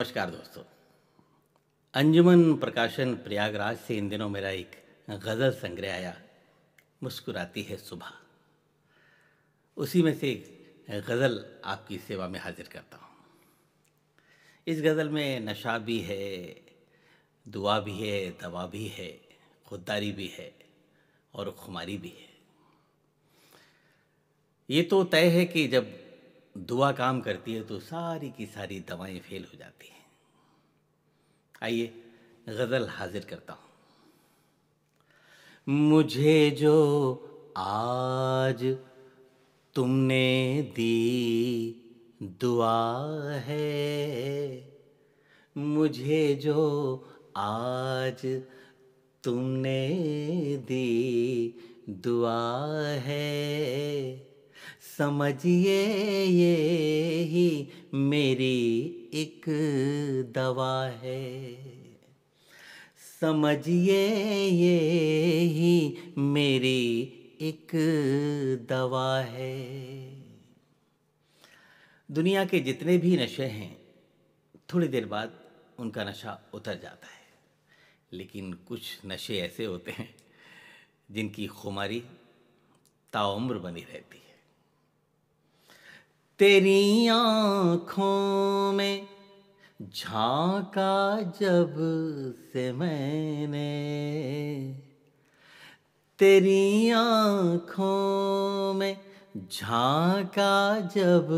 नमस्कार दोस्तों अंजुमन प्रकाशन प्रयागराज से इन दिनों मेरा एक गज़ल संग्रह आया मुस्कुराती है सुबह उसी में से एक गज़ल आपकी सेवा में हाजिर करता हूँ इस गज़ल में नशा भी है दुआ भी है दवा भी है खुददारी भी है और खुमारी भी है ये तो तय है कि जब दुआ काम करती है तो सारी की सारी दवाएं फेल हो जाती हैं आइए गज़ल हाजिर करता हूं मुझे जो आज तुमने दी दुआ है मुझे जो आज तुमने दी दुआ है समझिए ये ही मेरी एक दवा है समझिए ये ही मेरी एक दवा है दुनिया के जितने भी नशे हैं थोड़ी देर बाद उनका नशा उतर जाता है लेकिन कुछ नशे ऐसे होते हैं जिनकी खुमारी ताउम्र बनी रहती है तेरी आँखों में झांका जब से मैंने तेरी आँखों में झांका जब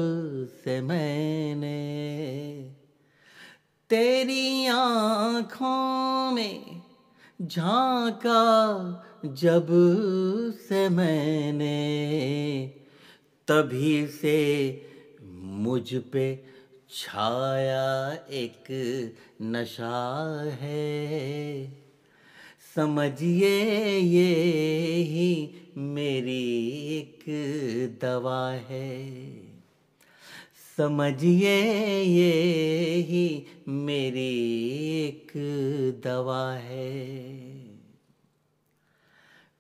से मैंने तेरी आँखों में झांका जब से मैंने तभी से मुझ पे छाया एक नशा है समझिए ये ही मेरी एक दवा है समझिए ये ही मेरी एक दवा है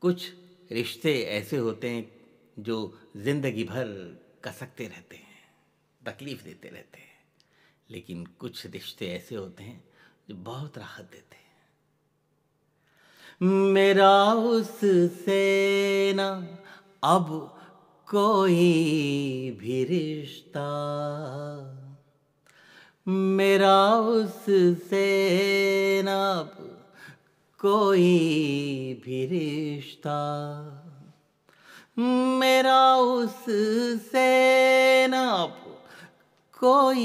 कुछ रिश्ते ऐसे होते हैं जो ज़िंदगी भर कसकते रहते हैं तकलीफ़ देते रहते हैं लेकिन कुछ रिश्ते ऐसे होते हैं जो बहुत राहत देते हैं मेरा से ना अब कोई भी रिश्ता मेरा से ना अब कोई भी रिश्ता मेरा उससे ना कोई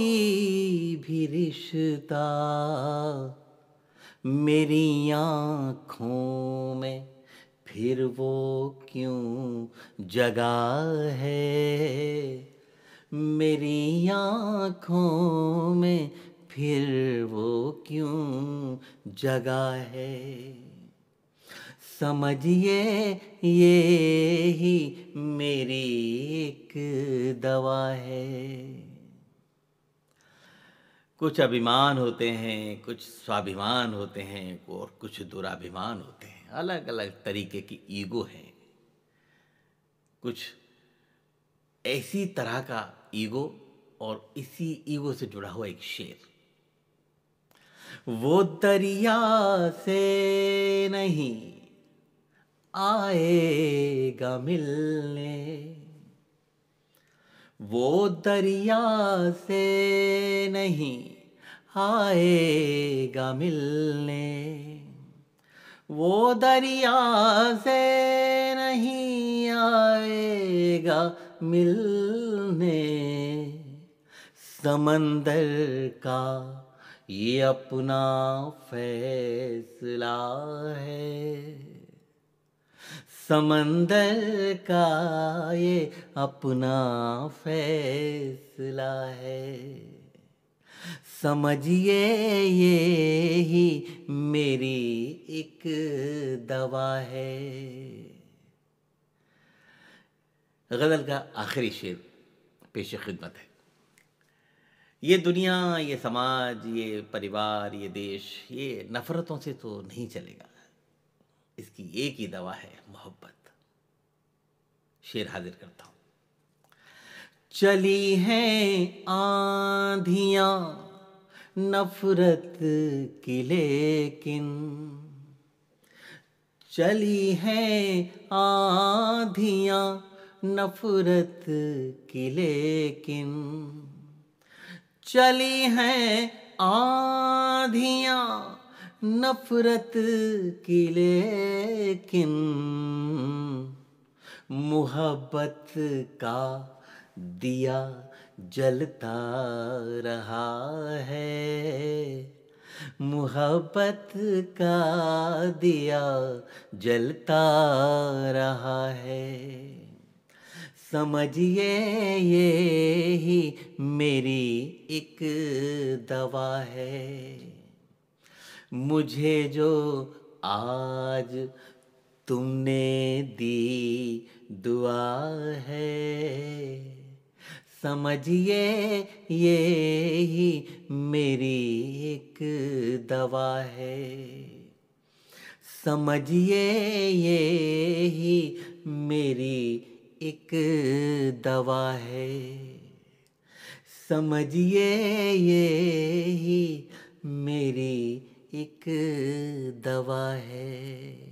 भी रिश्ता मेरी आँखों में फिर वो क्यों जगा है मेरी आँखों में फिर वो क्यों जगा है समझिए ये ही मेरी एक दवा है कुछ अभिमान होते हैं कुछ स्वाभिमान होते हैं और कुछ दुराभिमान होते हैं अलग अलग तरीके की ईगो है कुछ ऐसी तरह का ईगो और इसी ईगो से जुड़ा हुआ एक शेर वो दरिया से नहीं आएगा मिलने वो दरिया से नहीं आएगा मिलने वो दरिया से नहीं आएगा मिलने समंदर का ये अपना फैसला है समंदर का ये अपना फैसला है समझिए ये ही मेरी एक दवा है गज़ल का आखिरी शेर पेश खिदमत है ये दुनिया ये समाज ये परिवार ये देश ये नफ़रतों से तो नहीं चलेगा इसकी एक ही दवा है मोहब्बत शेर हाजिर करता हूं चली है आधिया नफरत की लेकिन चली है आधिया नफरत की लेकिन चली है आधिया नफरत की लेकिन मोहब्बत का दिया जलता रहा है मोहब्बत का दिया जलता रहा है समझिए ये ही मेरी एक दवा है मुझे जो आज तुमने दी दुआ है समझिए ये ही मेरी एक दवा है समझिए ये ही मेरी एक दवा है समझिए ये ही मेरी एक दवा है